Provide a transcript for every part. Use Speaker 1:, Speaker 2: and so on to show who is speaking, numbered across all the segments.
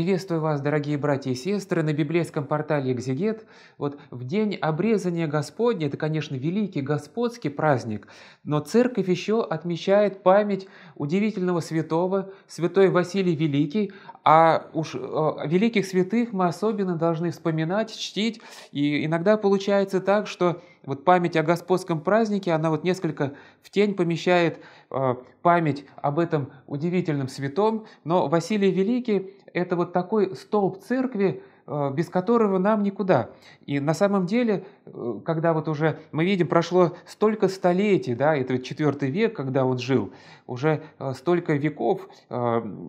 Speaker 1: Приветствую вас, дорогие братья и сестры, на библейском портале «Экзегет». Вот в день обрезания Господня, это, конечно, великий господский праздник, но церковь еще отмечает память удивительного святого, святой Василий Великий, а уж э, великих святых мы особенно должны вспоминать, чтить, и иногда получается так, что вот память о господском празднике, она вот несколько в тень помещает а, память об этом удивительном святом, но Василий Великий – это вот такой столб церкви, Э, без которого нам никуда. И на самом деле, э, когда вот уже мы видим, прошло столько столетий, да, это четвертый век, когда он жил, уже э, столько веков,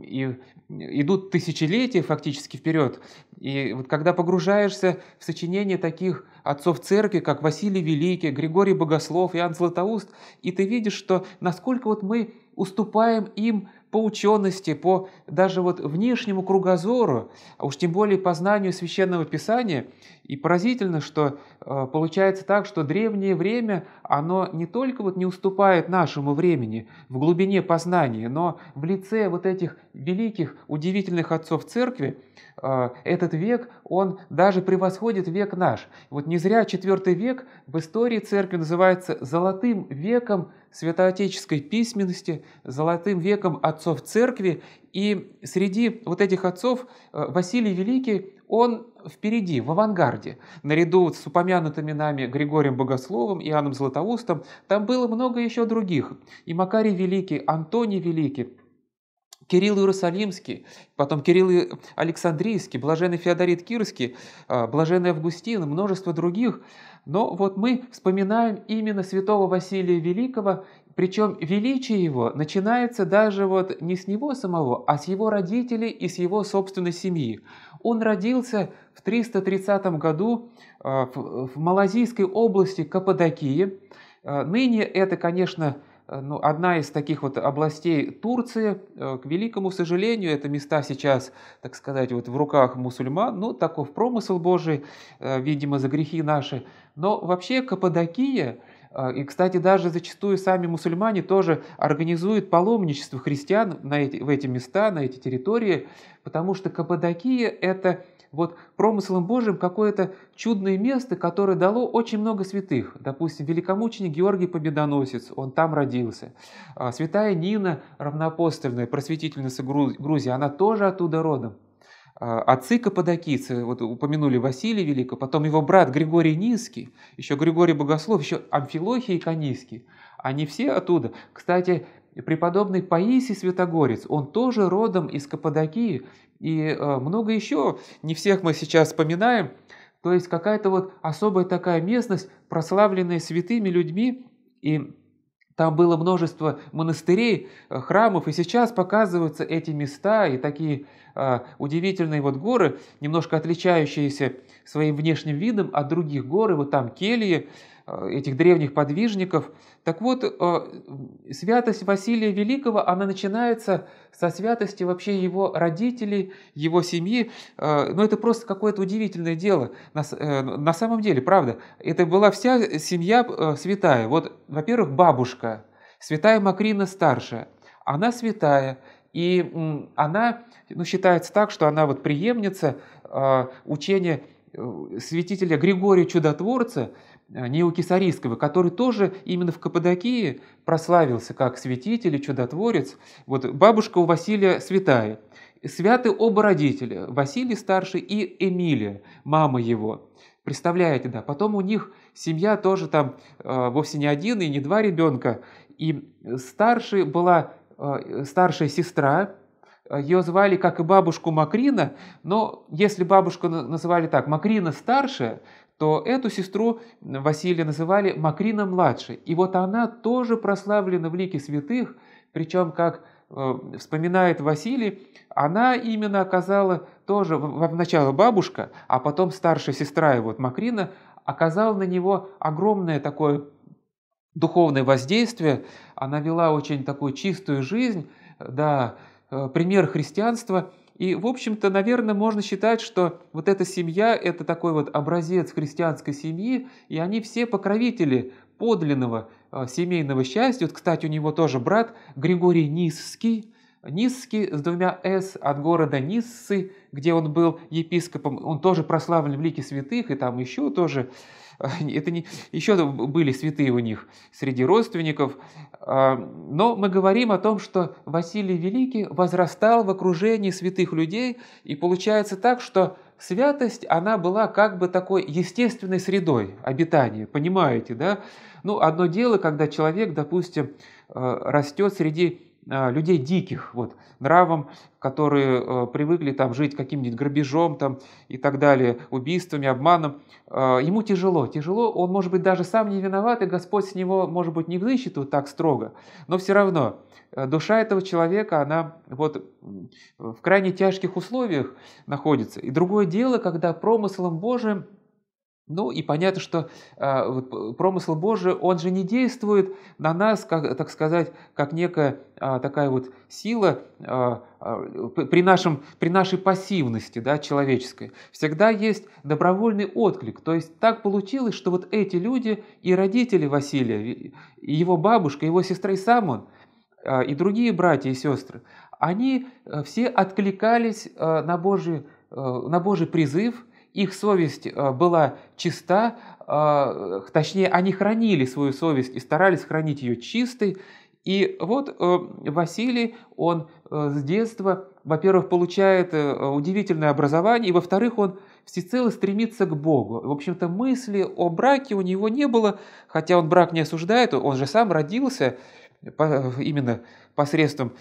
Speaker 1: и идут тысячелетия фактически вперед. И вот когда погружаешься в сочинение таких отцов церкви, как Василий Великий, Григорий Богослов, Иоанн Златоуст, и ты видишь, что насколько вот мы уступаем им по учености, по даже вот внешнему кругозору, а уж тем более по знанию Священного Писания, и поразительно, что э, получается так, что древнее время, оно не только вот не уступает нашему времени в глубине познания, но в лице вот этих великих, удивительных отцов церкви, э, этот век, он даже превосходит век наш. Вот не зря IV век в истории церкви называется «золотым веком святоотеческой письменности», «золотым веком отцов церкви», и среди вот этих отцов э, Василий Великий, он впереди, в авангарде. Наряду с упомянутыми нами Григорием Богословом, Иоанном Златоустом, там было много еще других. И Макарий Великий, Антоний Великий, Кирилл Иерусалимский, потом Кирилл Александрийский, блаженный Феодорит Кирский, э, блаженный Августин множество других. Но вот мы вспоминаем именно святого Василия Великого причем величие его начинается даже вот не с него самого, а с его родителей и с его собственной семьи. Он родился в 330 году э, в Малазийской области Каппадокии. Э, ныне это, конечно, э, ну, одна из таких вот областей Турции. К великому сожалению, это места сейчас, так сказать, вот в руках мусульман. Ну, таков промысел Божий, видимо, за грехи наши. Но вообще Каппадокия а, и, кстати, даже зачастую сами мусульмане тоже организуют паломничество христиан на эти, в эти места, на эти территории, потому что Каппадокия – это вот промыслом Божьим какое-то чудное место, которое дало очень много святых. Допустим, великомученик Георгий Победоносец, он там родился. А, святая Нина Равноапостольная, просветительница Грузии, она тоже оттуда родом. А, отцы каппадокийцы, вот упомянули Василия Великого, потом его брат Григорий Низкий, еще Григорий Богослов, еще Амфилохий и Они все оттуда. Кстати, преподобный Паисий Святогорец, он тоже родом из Каппадокии, и э, много еще, не всех мы сейчас вспоминаем, то есть какая-то вот особая такая местность, прославленная святыми людьми, и там было множество монастырей, э, храмов, и сейчас показываются эти места и такие а, удивительные вот горы, немножко отличающиеся своим внешним видом от других гор. И вот там кельи, Э, этих древних подвижников. Так вот, э, святость Василия Великого, она начинается со святости вообще его родителей, его семьи. Э, Но ну, это просто какое-то удивительное дело. На самом деле, правда, это была вся семья святая. Вот, во-первых, бабушка, святая Макрина старшая, она святая, и она ну, считается так, что она вот преемница учения Э, святителя Григория Чудотворца э, Неокисарийского, который тоже именно в Каппадокии прославился как святитель и чудотворец. Вот бабушка у Василия святая. Святы оба родителя, Василий старший и Эмилия, мама его. Представляете, да. Потом у них семья тоже там э, вовсе не один и не два ребенка. И старший была э, старшая сестра, ее звали, как и бабушку Макрина, но если бабушку называли так, Макрина старшая, то эту сестру Василия называли Макрина младшей. И вот она тоже прославлена в лике святых, причем, как э, вспоминает Василий, она именно оказала тоже, вначале бабушка, а потом старшая сестра его, вот Макрина, оказала на него огромное такое духовное воздействие, она вела очень такую чистую жизнь, да, Э, пример христианства. И, в общем-то, наверное, можно считать, что вот эта семья – это такой вот образец христианской семьи, и они все покровители подлинного э, семейного счастья. Вот, кстати, у него тоже брат Григорий Низский, Низский с двумя «с» от города Ниссы, где он был епископом, он тоже прославлен в лике святых, и там еще тоже это не... Еще были святые у них среди родственников. А, но мы говорим о том, что Василий Великий возрастал в окружении святых людей, и получается так, что святость, она была как бы такой естественной средой обитания, понимаете, да? Ну, одно дело, когда человек, допустим, э, растет среди а, людей диких, вот, нравом, которые э, привыкли там жить каким-нибудь грабежом там и так далее, убийствами, обманом. А, ему тяжело, тяжело, он, может быть, даже сам не виноват, и Господь с него, может быть, не взыщет вот так строго, но все равно э, душа этого человека, она вот в крайне тяжких условиях находится. И другое дело, когда промыслом Божиим ну и понятно, что э, промысл Божий, он же не действует на нас, как, так сказать, как некая э, такая вот сила э, э, при, нашем, при нашей пассивности да, человеческой. Всегда есть добровольный отклик. То есть так получилось, что вот эти люди и родители Василия, и его бабушка, и его сестра и сам он, э, и другие братья и сестры, они э, все откликались э, на, Божий, э, на Божий призыв – их совесть э, была чиста, э, э, точнее, они хранили свою совесть и старались хранить ее чистой. И вот Василий, он с детства, во-первых, получает удивительное образование, и во-вторых, он всецело стремится к Богу. В общем-то, мысли о браке у него не было, хотя он брак не осуждает, он же сам родился именно посредством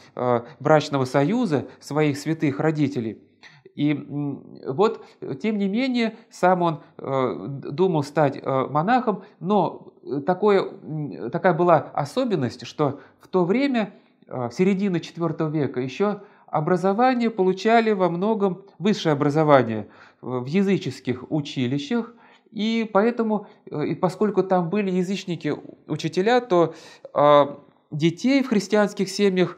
Speaker 1: брачного союза своих святых родителей – и вот, э, тем не менее, сам он э, думал стать э, монахом, но такое, такая была особенность, что в то время, в середине IV века, еще образование получали во многом высшее образование в языческих училищах, и поэтому, и поскольку там были язычники учителя, то детей в христианских семьях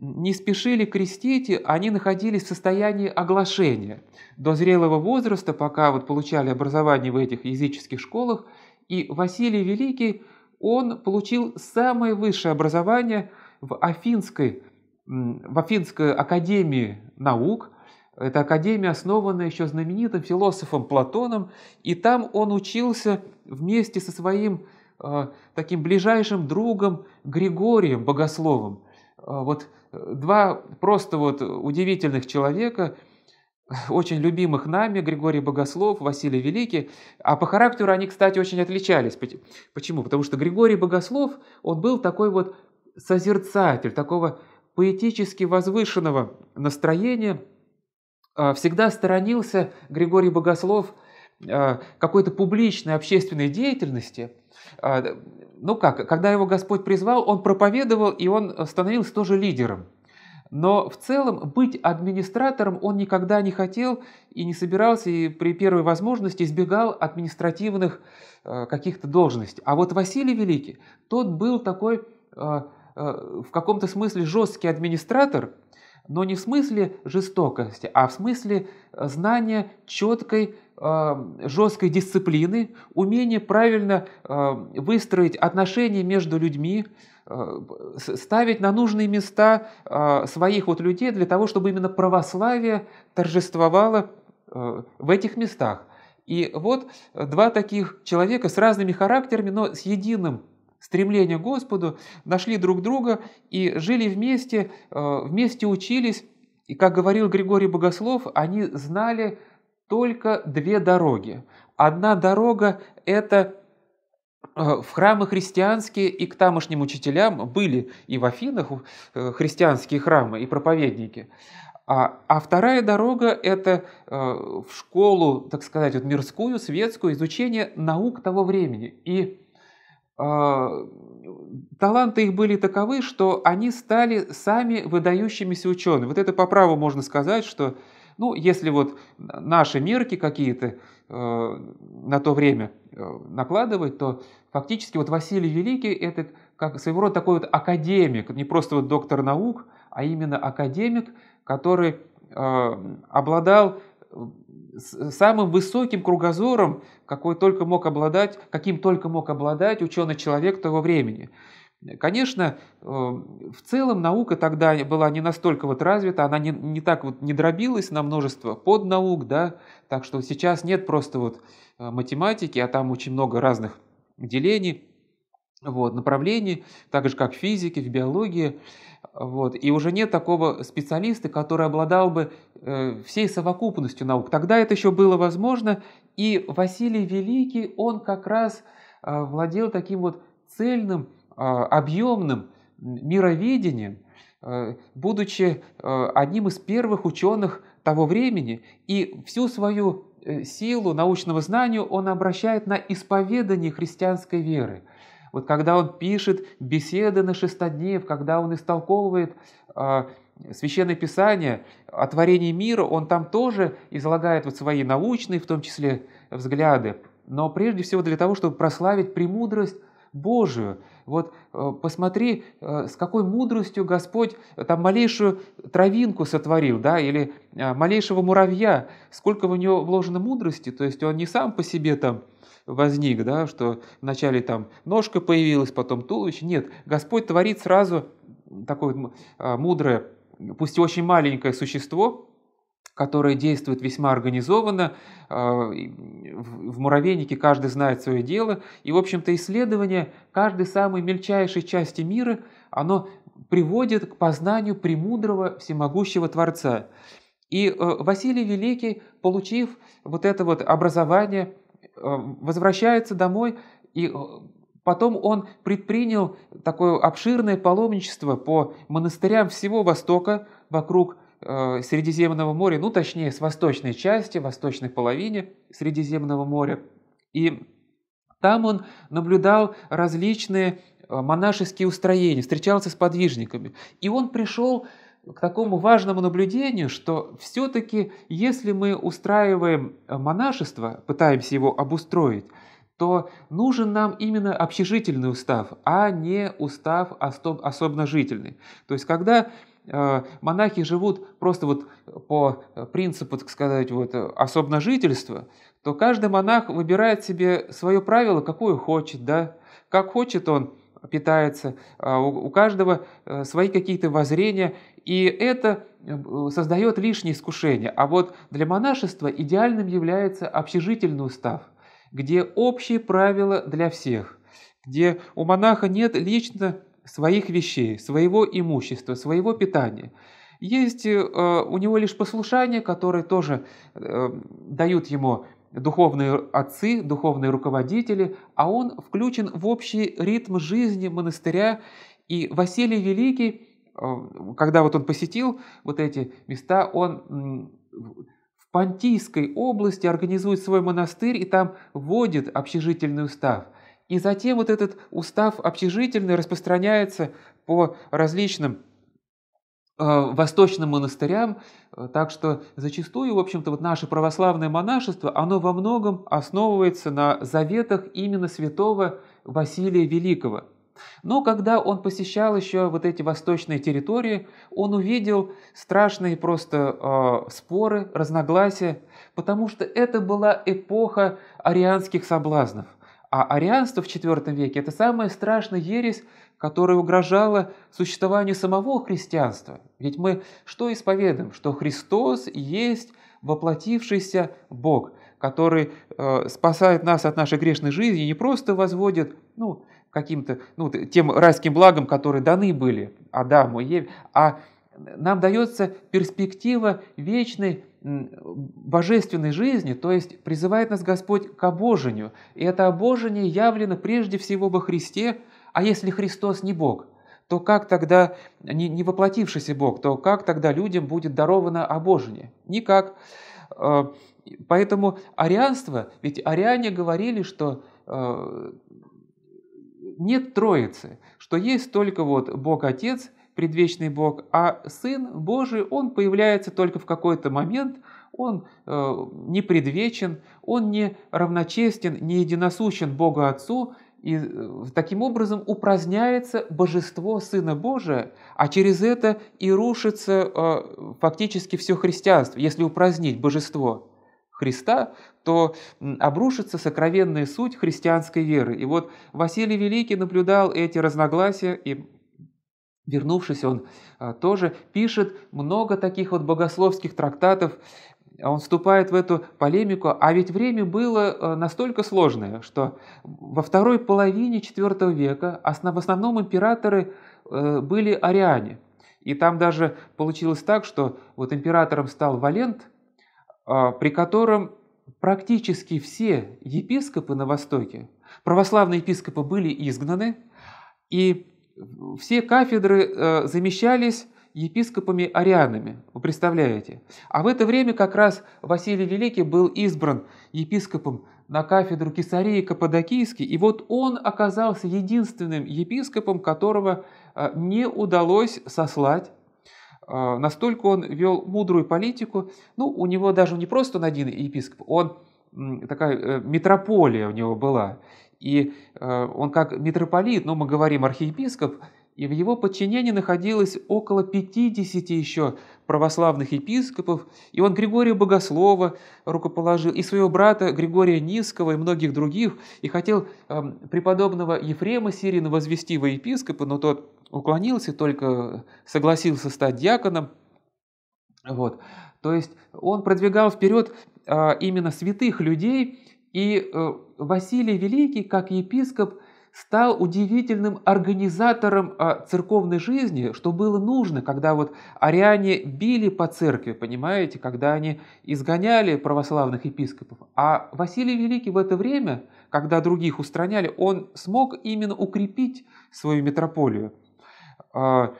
Speaker 1: не спешили крестить, они находились в состоянии оглашения до зрелого возраста, пока вот получали образование в этих языческих школах. И Василий Великий, он получил самое высшее образование в Афинской, в Афинской академии наук. Эта академия основана еще знаменитым философом Платоном, и там он учился вместе со своим э, таким ближайшим другом Григорием Богословом. Э, вот Два просто вот удивительных человека, очень любимых нами, Григорий Богослов, Василий Великий. А по характеру они, кстати, очень отличались. Почему? Потому что Григорий Богослов, он был такой вот созерцатель, такого поэтически возвышенного настроения. А всегда сторонился Григорий Богослов – а, какой-то публичной общественной деятельности, а, ну как, когда его Господь призвал, он проповедовал и он становился тоже лидером. Но в целом быть администратором он никогда не хотел и не собирался, и при первой возможности избегал административных а, каких-то должностей. А вот Василий Великий, тот был такой в каком-то смысле жесткий администратор – но не в смысле жестокости, а в смысле э, знания четкой эм, жесткой дисциплины, умение правильно эм, выстроить отношения между людьми, э, ставить на нужные места э, своих вот людей для того, чтобы именно православие торжествовало в этих местах. И вот два таких человека с разными характерами, но с единым стремление к Господу, нашли друг друга и жили вместе, э, вместе учились. И, как говорил Григорий Богослов, они знали только две дороги. Одна дорога – это э, в храмы христианские и к тамошним учителям были и в Афинах э, христианские храмы и проповедники. А, а вторая дорога – это в школу, так сказать, вот мирскую, светскую, изучение наук того времени. И Э, таланты их были таковы, что они стали сами выдающимися учеными. Вот это по праву можно сказать, что, ну, если вот наши мерки какие-то э, на то время э, накладывать, то фактически вот Василий Великий – это как своего рода такой вот академик, не просто вот доктор наук, а именно академик, который э, обладал с самым высоким кругозором, какой только мог обладать, каким только мог обладать ученый-человек того времени. Конечно, эм, в целом наука тогда была не настолько вот развита, она не, не так вот не дробилась на множество поднаук, да, так что сейчас нет просто вот э, математики, а там очень много разных делений, вот, направлений, так же как в физике, в биологии. Вот. И уже нет такого специалиста, который обладал бы э, всей совокупностью наук. Тогда это еще было возможно, и Василий Великий, он как раз э, владел таким вот цельным, э, а, объемным мировидением, э, будучи э, одним из первых ученых того времени, и всю свою э, силу научного знания он обращает на исповедание христианской веры – вот когда он пишет беседы на шестоднев, когда он истолковывает э, Священное Писание о творении мира, он там тоже излагает вот свои научные, в том числе, взгляды. Но прежде всего для того, чтобы прославить премудрость Божию. Вот э, посмотри, э, с какой мудростью Господь э, там малейшую травинку сотворил, да, или малейшего муравья, сколько в него вложено мудрости, то есть он не сам по себе там возник, да, что вначале там ножка появилась, потом туловище. Нет, Господь творит сразу такое а, мудрое, пусть и очень маленькое существо, которое действует весьма организованно, а, в муравейнике каждый знает свое дело, и, в общем-то, исследование каждой самой мельчайшей части мира, оно приводит к познанию премудрого всемогущего Творца. И э, Василий Великий, получив вот это вот образование Эм, возвращается домой, и э, потом он предпринял такое обширное паломничество по монастырям всего Востока вокруг э, Средиземного моря, ну точнее с восточной части, восточной половине Средиземного моря. И там он наблюдал различные э, монашеские устроения, встречался с подвижниками. И он пришел к такому важному наблюдению, что все-таки, если мы устраиваем э, монашество, пытаемся его обустроить, то нужен нам именно общежительный устав, а не устав особножительный. То есть, когда э, монахи живут просто вот по принципу, так сказать, вот особножительства, то каждый монах выбирает себе свое правило, какое хочет, да, как хочет он питается, а у каждого э, свои какие-то воззрения, и это э, э, создает лишнее искушение. А вот для монашества идеальным является общежительный устав, где общие правила для всех, где у монаха нет лично своих вещей, своего имущества, своего питания. Есть э, э у него лишь послушание, которое тоже э, дают ему духовные отцы, духовные руководители, а он включен в общий ритм жизни монастыря. И Василий Великий Э, когда вот он посетил вот эти места, он в Понтийской области организует свой монастырь и там вводит общежительный устав. И затем вот этот устав общежительный распространяется по различным э, восточным монастырям, э, так что зачастую, в общем-то, вот наше православное монашество, оно во многом основывается на заветах именно святого Василия Великого. Но когда он посещал еще вот эти восточные территории, он увидел страшные просто э, споры, разногласия, потому что это была эпоха арианских соблазнов. А арианство в IV веке – это самая страшная ересь, которая угрожала существованию самого христианства. Ведь мы что исповедуем? Что Христос есть воплотившийся Бог, который э, спасает нас от нашей грешной жизни не просто возводит ну, каким-то, ну, тем райским благам, которые даны были Адаму и Еве, а нам дается перспектива вечной божественной жизни, то есть призывает нас Господь к обожению. И это обожение явлено прежде всего во Христе, а если Христос не Бог, то как тогда не, не воплотившийся Бог, то как тогда людям будет даровано обожение? Никак. А, поэтому арианство, ведь ариане говорили, что э, нет Троицы, что есть только вот Бог-Отец, предвечный Бог, а Сын Божий, Он появляется только в какой-то момент, Он э, не предвечен, Он не равночестен, не единосущен Богу Отцу, и э, таким образом упраздняется божество Сына Божия, а через это и рушится э, фактически все христианство, если упразднить божество Христа, то обрушится сокровенная суть христианской веры. И вот Василий Великий наблюдал эти разногласия, и вернувшись, он а, тоже пишет много таких вот богословских трактатов, а он вступает в эту полемику, а ведь время было а, настолько сложное, что во второй половине IV века в основном императоры э, были ариане. И там даже получилось так, что вот императором стал Валент, при котором практически все епископы на Востоке, православные епископы были изгнаны, и все кафедры э, замещались епископами-арианами, вы представляете. А в это время как раз Василий Великий был избран епископом на кафедру Кесарии Каппадокийский, и вот он оказался единственным епископом, которого э, не удалось сослать а, настолько он вел мудрую политику. Ну, у него даже не просто он один епископ, он такая э, метрополия у него была. И э, он как митрополит, ну, мы говорим архиепископ, и в его подчинении находилось около 50 еще православных епископов, и он Григория Богослова рукоположил, и своего брата Григория Низкого, и многих других, и хотел эм, преподобного Ефрема Сирина возвести во епископа, но тот уклонился, только согласился стать диаконом. Вот. То есть он продвигал вперед а, именно святых людей, и э, Василий Великий, как епископ, стал удивительным организатором а, церковной жизни, что было нужно, когда вот ариане били по церкви, понимаете, когда они изгоняли православных епископов. А Василий Великий в это время, когда других устраняли, он смог именно укрепить свою метрополию. А,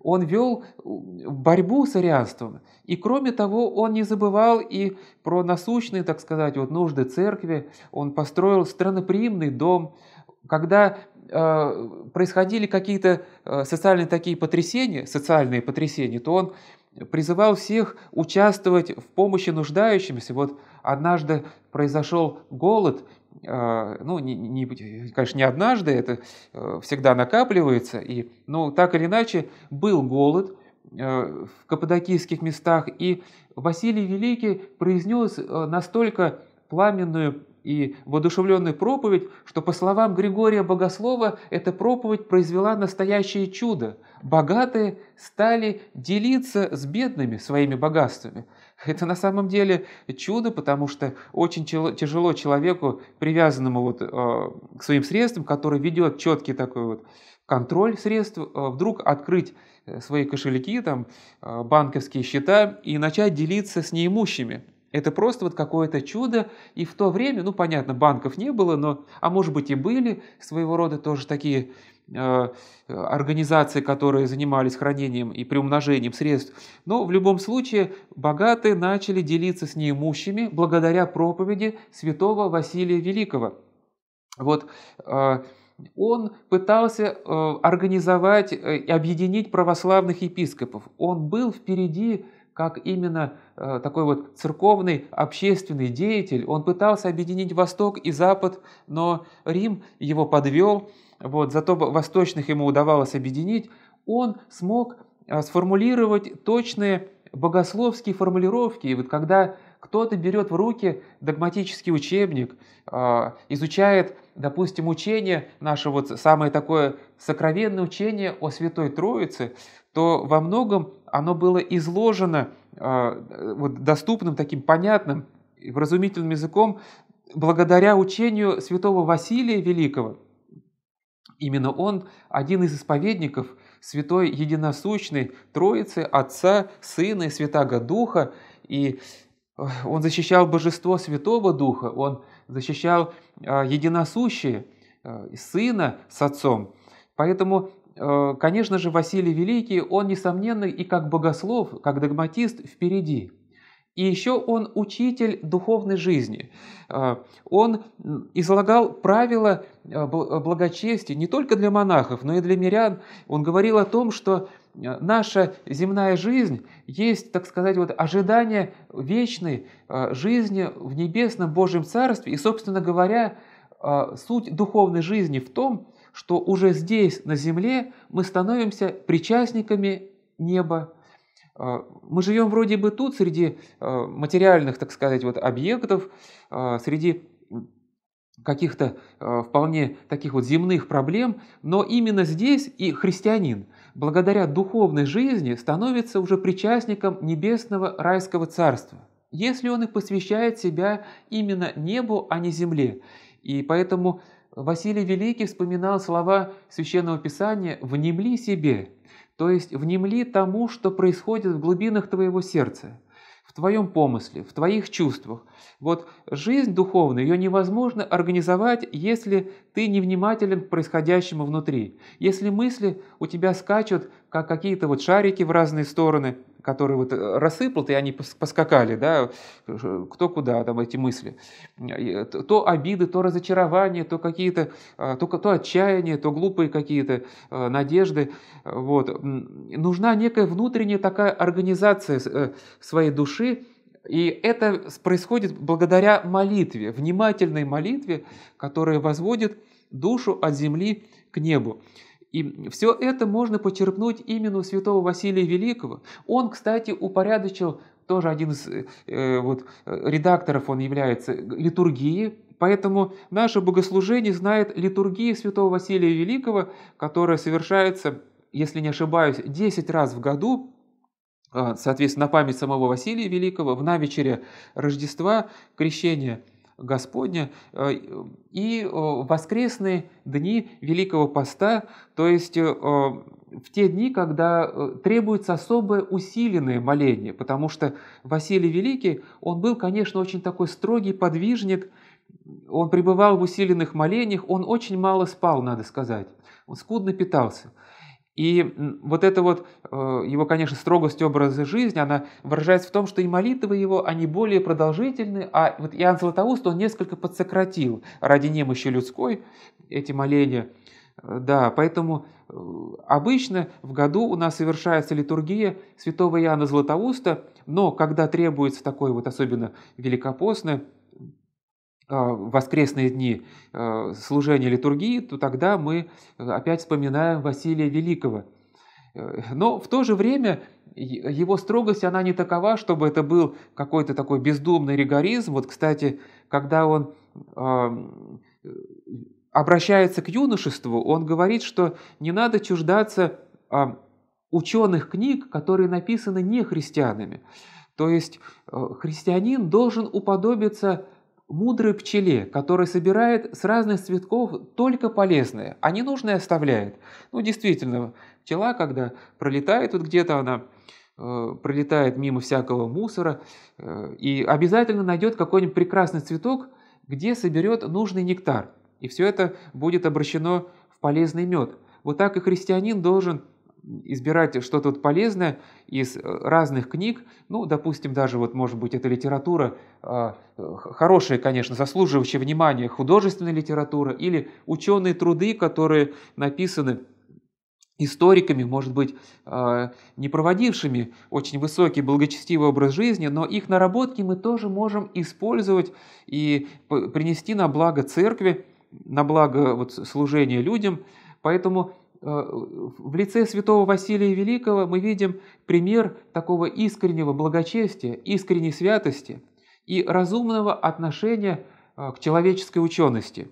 Speaker 1: он вел борьбу с арианством. И кроме того, он не забывал и про насущные, так сказать, вот нужды церкви. Он построил страноприимный дом. Когда э, происходили какие-то а, социальные такие потрясения, социальные потрясения, то он призывал всех участвовать в помощи нуждающимся. Вот однажды произошел голод – а, ну, не, не, конечно, не однажды, это э, всегда накапливается, и, но ну, так или иначе был голод э, в каппадокийских местах, и Василий Великий произнес э, настолько пламенную и воодушевленную проповедь, что, по словам Григория Богослова, эта проповедь произвела настоящее чудо. Богатые стали делиться с бедными своими богатствами. Это на самом деле чудо, потому что очень тяжело человеку, привязанному вот, э, к своим средствам, который ведет четкий такой вот контроль средств, э, вдруг открыть э, свои кошельки, там, банковские счета и начать делиться с неимущими. Это просто вот какое-то чудо, и в то время, ну понятно, банков не было, но, а может быть и были своего рода тоже такие Э, организации, которые занимались хранением и приумножением средств. Но в любом случае богатые начали делиться с неимущими благодаря проповеди святого Василия Великого. Вот э, он пытался э, организовать и объединить православных епископов. Он был впереди как именно такой вот церковный общественный деятель. Он пытался объединить Восток и Запад, но Рим его подвел вот, зато восточных ему удавалось объединить, он смог а, сформулировать точные богословские формулировки. И вот когда кто-то берет в руки догматический учебник, а, изучает, допустим, учение, наше вот самое такое сокровенное учение о Святой Троице, то во многом оно было изложено а, вот, доступным, таким понятным, вразумительным языком благодаря учению святого Василия Великого – Именно он один из исповедников Святой Единосущной Троицы, Отца, Сына и Святаго Духа, и э, он защищал божество Святого Духа, он защищал э, единосущие э, Сына с Отцом. Поэтому конечно же, Василий Великий, он, несомненно, и как богослов, как догматист впереди. И еще он учитель духовной жизни. А, он излагал правила э, э, благочестия не только для монахов, но и для мирян. Он говорил о том, что э, наша земная жизнь есть, так сказать, вот ожидание вечной жизни в небесном Божьем Царстве. И, собственно говоря, суть духовной жизни в том, что уже здесь, на земле, мы становимся причастниками неба а, мы живем вроде бы тут, среди а, материальных, так сказать, вот объектов, а, среди каких-то вполне таких вот земных проблем, но именно здесь и христианин, благодаря духовной жизни, становится уже причастником небесного райского царства, если он и посвящает себя именно небу, а не земле. И поэтому Василий Великий вспоминал слова Священного Писания «внемли себе». То есть внемли тому, что происходит в глубинах твоего сердца, в твоем помысле, в твоих чувствах. Вот жизнь духовная, ее невозможно организовать, если ты невнимателен к происходящему внутри. Если мысли у тебя скачут, как какие-то вот шарики в разные стороны – которые вот э, рассыпал, и они поскакали, да, кто куда, там эти мысли. То обиды, то разочарование, то какие-то, а, то, то отчаяние, то глупые какие-то э, надежды. Вот. Нужна некая внутренняя такая организация э, своей души, и это происходит благодаря молитве, внимательной молитве, которая возводит душу от земли к небу. И все это можно почерпнуть именно у святого Василия Великого. Он, кстати, упорядочил, тоже один из э, э вот, э, редакторов он является, литургии. Поэтому наше богослужение знает литургии святого Василия Великого, которая совершается, если не ошибаюсь, 10 раз в году, а, соответственно, на память самого Василия Великого, в навечере Рождества, крещения – Господня э, и э, воскресные дни Великого Поста, то есть э, в те дни, когда требуется особое усиленное моление, потому что Василий Великий, он был, конечно, очень такой строгий подвижник, он пребывал в усиленных молениях, он очень мало спал, надо сказать, он скудно питался. И вот эта вот э, его, конечно, строгость образа жизни, она выражается в том, что и молитвы его, они более продолжительны, а вот Иоанн Златоуст, он несколько подсократил ради немощи людской эти моления. Э, да, поэтому э, обычно в году у нас совершается литургия святого Иоанна Златоуста, но когда требуется такое вот особенно великопостное а, воскресные дни а, служения литургии, то тогда мы опять вспоминаем Василия Великого. Э, но в то же время его строгость, она не такова, чтобы это был какой-то такой бездумный ригоризм. Вот, кстати, когда он обращается к юношеству, он говорит, что не надо чуждаться ученых книг, которые написаны не христианами. То есть э, христианин должен уподобиться мудрой пчеле, которая собирает с разных цветков только полезное, а ненужное оставляет. Ну, действительно, пчела, когда пролетает вот где-то она, э, пролетает мимо всякого мусора э, и обязательно найдет какой-нибудь прекрасный цветок, где соберет нужный нектар. И все это будет обращено в полезный мед. Вот так и христианин должен избирать что-то вот полезное из э, разных книг, ну, допустим, даже вот, может быть, это литература э, а, хорошая, конечно, заслуживающая внимания художественная литература или ученые труды, которые написаны историками, может быть, а, не проводившими очень высокий благочестивый образ жизни, но их наработки мы тоже можем использовать и принести на благо церкви, на благо вот служения людям. Поэтому Э, в лице святого Василия Великого мы видим пример такого искреннего благочестия, искренней святости и разумного отношения э, к человеческой учености.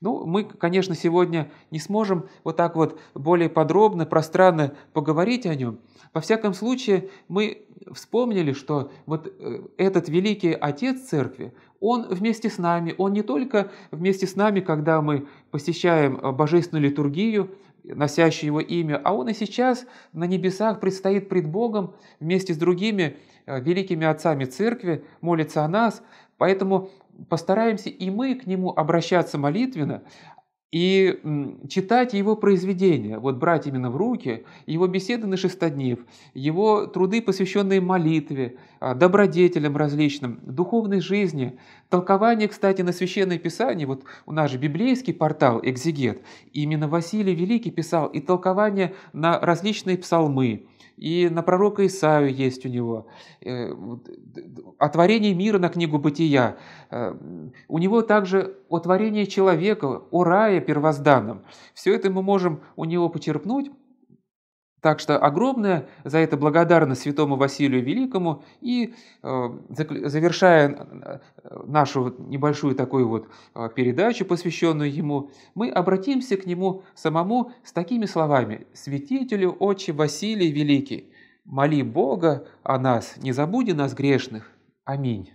Speaker 1: Ну, мы, конечно, сегодня не сможем вот так вот более подробно, пространно поговорить о нем. Во всяком случае, мы вспомнили, что вот э, этот великий отец церкви, он вместе с нами, он не только вместе с нами, когда мы посещаем божественную литургию, носящий его имя, а он и сейчас на небесах предстоит пред Богом вместе с другими э, великими отцами церкви, молится о нас, поэтому постараемся и мы к нему обращаться молитвенно, и читать его произведения, вот брать именно в руки его беседы на шестоднев, его труды, посвященные молитве, а, добродетелям различным, духовной жизни, толкование, кстати, на Священное Писание, вот у нас же библейский портал «Экзегет», именно Василий Великий писал и толкование на различные псалмы, и на пророка Исаию есть у него, э, о творении мира на книгу «Бытия». Э, у него также о творении человека, о рае первозданном. Все это мы можем у него почерпнуть, так что огромная за это благодарность святому Василию Великому. И э, завершая э, нашу небольшую такую вот э, передачу, посвященную ему, мы обратимся к нему самому с такими словами. «Святителю отче Василий Великий, моли Бога о нас, не забуди нас грешных. Аминь».